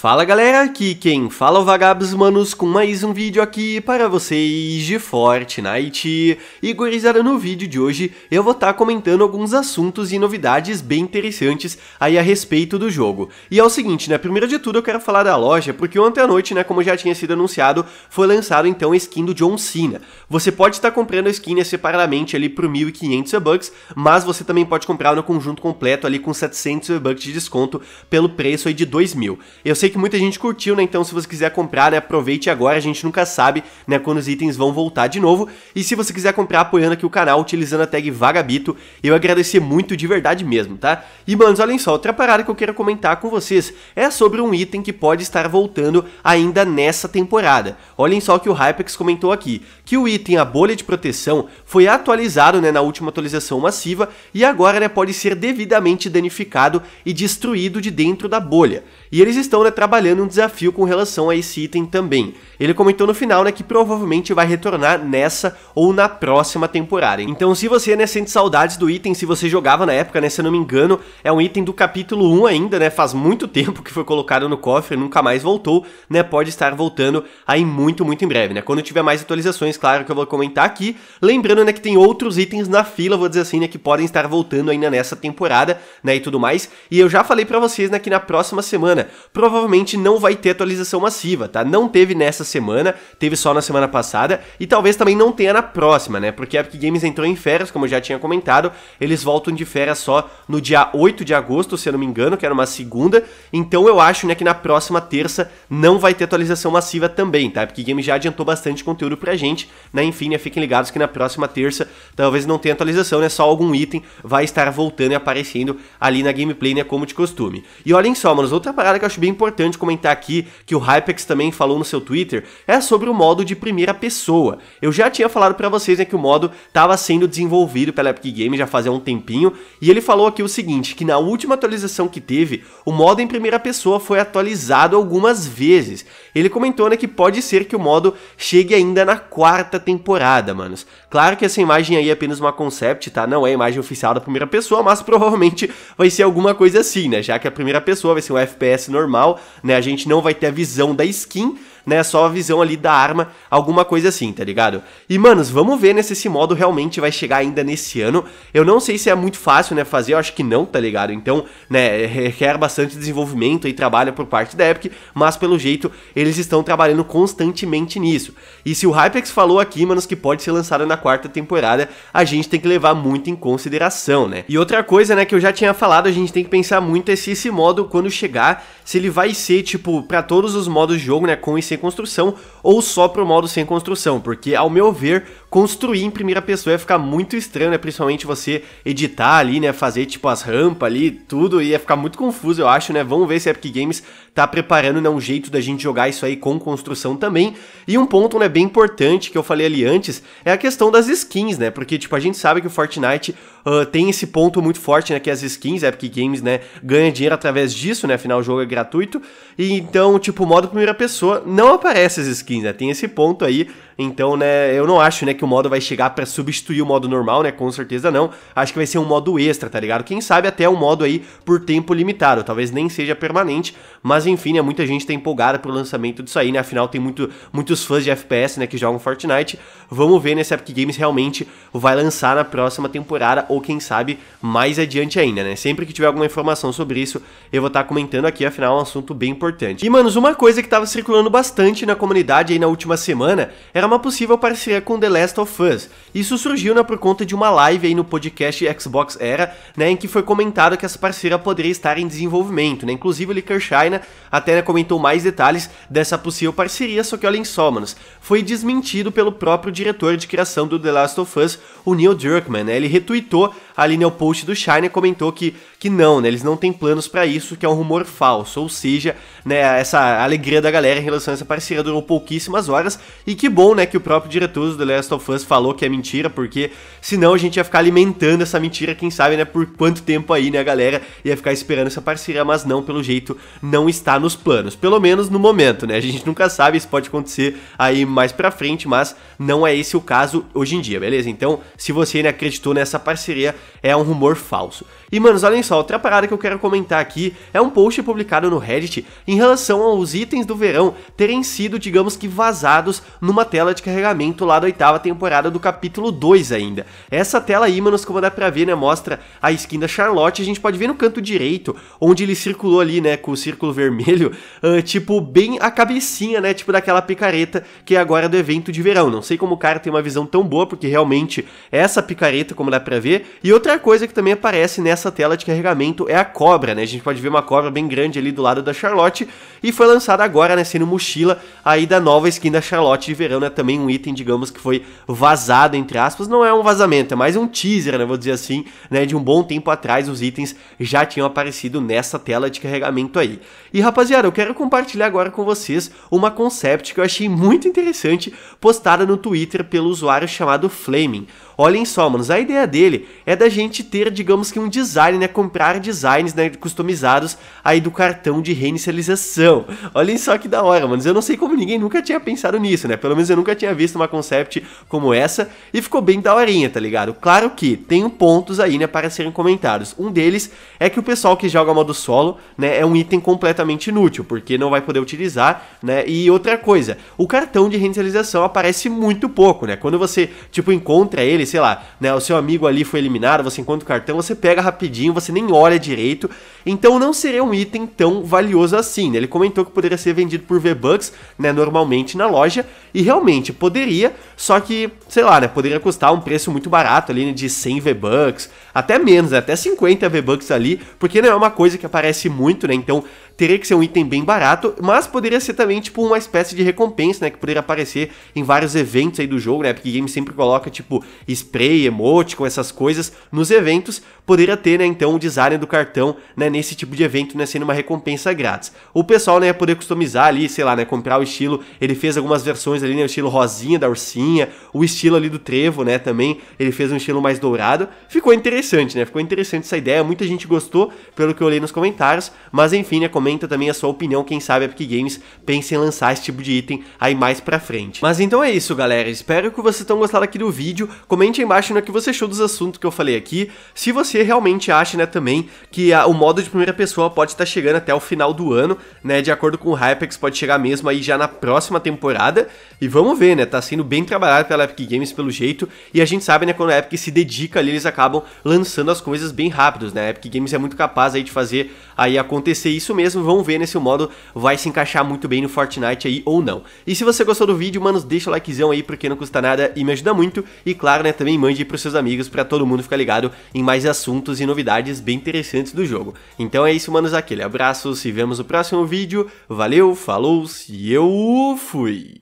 Fala galera, aqui quem fala é o Vagabos Manos com mais um vídeo aqui para vocês de Fortnite. E gurizada, no vídeo de hoje eu vou estar tá comentando alguns assuntos e novidades bem interessantes aí a respeito do jogo. E é o seguinte, né, primeiro de tudo eu quero falar da loja, porque ontem à noite, né, como já tinha sido anunciado, foi lançado então a skin do John Cena. Você pode estar tá comprando a skin né, separadamente ali por 1.500 bucks mas você também pode comprar no conjunto completo ali com 700 bucks de desconto pelo preço aí de 2.000. Eu sei sei que muita gente curtiu, né? Então, se você quiser comprar, né, aproveite agora. A gente nunca sabe, né, quando os itens vão voltar de novo. E se você quiser comprar apoiando aqui o canal, utilizando a tag Vagabito, eu agradecer muito de verdade mesmo, tá? E, manos, olhem só, outra parada que eu quero comentar com vocês é sobre um item que pode estar voltando ainda nessa temporada. Olhem só o que o Hypex comentou aqui, que o item a bolha de proteção foi atualizado, né, na última atualização massiva e agora, né, pode ser devidamente danificado e destruído de dentro da bolha. E eles estão, né, trabalhando um desafio com relação a esse item também. Ele comentou no final né, que provavelmente vai retornar nessa ou na próxima temporada. Então se você né, sente saudades do item, se você jogava na época, né, se eu não me engano, é um item do capítulo 1 ainda, né, faz muito tempo que foi colocado no cofre, nunca mais voltou, né, pode estar voltando aí muito, muito em breve, né. Quando tiver mais atualizações, claro que eu vou comentar aqui, lembrando, né, que tem outros itens na fila, vou dizer assim, né, que podem estar voltando ainda nessa temporada, né, e tudo mais, e eu já falei para vocês, né, que na próxima semana, provavelmente provavelmente não vai ter atualização massiva, tá? Não teve nessa semana, teve só na semana passada e talvez também não tenha na próxima, né? Porque a Epic Games entrou em férias, como eu já tinha comentado, eles voltam de férias só no dia 8 de agosto, se eu não me engano, que era uma segunda. Então eu acho, né, que na próxima terça não vai ter atualização massiva também, tá? A Epic Games já adiantou bastante conteúdo pra gente, né? Enfim, né, fiquem ligados que na próxima terça talvez não tenha atualização, né? Só algum item vai estar voltando e aparecendo ali na gameplay, né, como de costume. E olhem só, mano, outra parada que eu acho bem importante importante comentar aqui que o Hypex também falou no seu Twitter é sobre o modo de primeira pessoa. Eu já tinha falado para vocês né, que o modo estava sendo desenvolvido pela Epic Games já fazia um tempinho e ele falou aqui o seguinte, que na última atualização que teve, o modo em primeira pessoa foi atualizado algumas vezes. Ele comentou né, que pode ser que o modo chegue ainda na quarta temporada, manos. Claro que essa imagem aí é apenas uma concept, tá? Não é a imagem oficial da primeira pessoa, mas provavelmente vai ser alguma coisa assim, né? Já que a primeira pessoa vai ser um FPS normal, né? A gente não vai ter a visão da skin, né? É só a visão ali da arma, alguma coisa assim, tá ligado? E, manos, vamos ver né, se esse modo realmente vai chegar ainda nesse ano. Eu não sei se é muito fácil, né, fazer, eu acho que não, tá ligado? Então, né, requer bastante desenvolvimento e trabalho por parte da Epic, mas pelo jeito eles estão trabalhando constantemente nisso. E se o Hypex falou aqui, manos, que pode ser lançado na quarta temporada, a gente tem que levar muito em consideração, né? E outra coisa, né, que eu já tinha falado, a gente tem que pensar muito é se esse modo, quando chegar, se ele vai ser, tipo, para todos os modos de jogo, né, com e sem sem construção ou só para o modo sem construção, porque ao meu ver, construir em primeira pessoa ia ficar muito estranho, né? Principalmente você editar ali, né? Fazer tipo as rampas ali, tudo, ia ficar muito confuso, eu acho, né? Vamos ver se a Epic Games tá preparando né, um jeito da gente jogar isso aí com construção também. E um ponto, né, bem importante que eu falei ali antes é a questão das skins, né? Porque, tipo, a gente sabe que o Fortnite uh, tem esse ponto muito forte, né? Que as skins, a Epic Games, né, ganha dinheiro através disso, né? Afinal, o jogo é gratuito. E então, tipo, o modo primeira pessoa não aparece as skins, né? Tem esse ponto aí então, né, eu não acho, né, que o modo vai chegar para substituir o modo normal, né? Com certeza não. Acho que vai ser um modo extra, tá ligado? Quem sabe até um modo aí por tempo limitado, talvez nem seja permanente, mas enfim, né, muita gente tá empolgada pro lançamento disso aí, né? Afinal tem muito, muitos fãs de FPS, né, que jogam Fortnite. Vamos ver né, se a Epic Games realmente vai lançar na próxima temporada ou quem sabe mais adiante ainda, né? Sempre que tiver alguma informação sobre isso, eu vou estar tá comentando aqui, afinal é um assunto bem importante. E manos, uma coisa que tava circulando bastante na comunidade aí na última semana era uma possível parceria com The Last of Us. Isso surgiu né, por conta de uma live aí no podcast Xbox Era, né, em que foi comentado que essa parceria poderia estar em desenvolvimento. Né? Inclusive o Licker China né, até né, comentou mais detalhes dessa possível parceria, só que olhem só, manos, foi desmentido pelo próprio diretor de criação do The Last of Us, o Neil Druckmann. Né? Ele retweetou ali no né, post do China e comentou que, que não, né, eles não têm planos para isso, que é um rumor falso, ou seja, né, essa alegria da galera em relação a essa parceria durou pouquíssimas horas, e que bom, né, né, que o próprio diretor do The Last of Us falou que é mentira, porque senão a gente ia ficar alimentando essa mentira, quem sabe, né, por quanto tempo aí, né, a galera ia ficar esperando essa parceria, mas não, pelo jeito, não está nos planos, pelo menos no momento, né, a gente nunca sabe, isso pode acontecer aí mais pra frente, mas não é esse o caso hoje em dia, beleza? Então, se você ainda né, acreditou nessa parceria, é um rumor falso. E, manos, olhem só, outra parada que eu quero comentar aqui é um post publicado no Reddit em relação aos itens do verão terem sido, digamos que, vazados numa tela tela de carregamento lá da oitava temporada do capítulo 2 ainda. Essa tela aí, manos, como dá pra ver, né, mostra a skin da Charlotte, a gente pode ver no canto direito, onde ele circulou ali, né, com o círculo vermelho, uh, tipo, bem a cabecinha, né, tipo daquela picareta que é agora do evento de verão. Não sei como o cara tem uma visão tão boa, porque realmente essa picareta, como dá pra ver, e outra coisa que também aparece nessa tela de carregamento é a cobra, né, a gente pode ver uma cobra bem grande ali do lado da Charlotte, e foi lançada agora, né, sendo mochila aí da nova skin da Charlotte de verão, né, né, também um item, digamos, que foi vazado, entre aspas, não é um vazamento, é mais um teaser, né, vou dizer assim, né, de um bom tempo atrás os itens já tinham aparecido nessa tela de carregamento aí. E rapaziada, eu quero compartilhar agora com vocês uma concept que eu achei muito interessante, postada no Twitter pelo usuário chamado Flaming. Olhem só, manos, a ideia dele é da gente ter, digamos que um design, né, comprar designs, né, customizados aí do cartão de reinicialização. Olhem só que da hora, manos, eu não sei como ninguém nunca tinha pensado nisso, né, pelo menos eu nunca tinha visto uma concept como essa e ficou bem daorinha, tá ligado? Claro que tem pontos aí, né, para serem comentados. Um deles é que o pessoal que joga modo solo, né, é um item completamente inútil, porque não vai poder utilizar, né, e outra coisa, o cartão de reinicialização aparece muito pouco, né, quando você, tipo, encontra ele, sei lá, né, o seu amigo ali foi eliminado, você encontra o cartão, você pega rapidinho, você nem olha direito. Então não seria um item tão valioso assim, né? Ele comentou que poderia ser vendido por V-Bucks, né, normalmente na loja, e realmente poderia, só que, sei lá, né, poderia custar um preço muito barato ali, né, de 100 V-Bucks, até menos, né, até 50 V-Bucks ali, porque não é uma coisa que aparece muito, né? Então, teria que ser um item bem barato, mas poderia ser também tipo uma espécie de recompensa, né, que poderia aparecer em vários eventos aí do jogo, né, porque game sempre coloca tipo spray, emote, com essas coisas nos eventos, poderia ter, né, então o design do cartão, né, nesse tipo de evento, né, sendo uma recompensa grátis. O pessoal, né, ia poder customizar ali, sei lá, né, comprar o estilo, ele fez algumas versões ali, né, o estilo rosinha da ursinha, o estilo ali do trevo, né, também, ele fez um estilo mais dourado. Ficou interessante, né? Ficou interessante essa ideia, muita gente gostou, pelo que eu li nos comentários, mas enfim, né, comenta comenta também a sua opinião, quem sabe a Epic Games pense em lançar esse tipo de item aí mais pra frente. Mas então é isso, galera. Espero que vocês tenham gostado aqui do vídeo. Comente aí embaixo no né, o que você achou dos assuntos que eu falei aqui. Se você realmente acha, né, também que a, o modo de primeira pessoa pode estar chegando até o final do ano, né? De acordo com o Hypex, pode chegar mesmo aí já na próxima temporada. E vamos ver, né? Tá sendo bem trabalhado pela Epic Games pelo jeito. E a gente sabe, né, quando a Epic se dedica ali, eles acabam lançando as coisas bem rápidos, né? A Epic Games é muito capaz aí de fazer aí acontecer isso mesmo vão ver nesse modo vai se encaixar muito bem no Fortnite aí ou não. E se você gostou do vídeo, manos, deixa o likezão aí porque não custa nada e me ajuda muito. E claro, né, também mande aí pros seus amigos para todo mundo ficar ligado em mais assuntos e novidades bem interessantes do jogo. Então é isso, manos, aquele abraço, se vemos no próximo vídeo. Valeu, falou, e eu fui!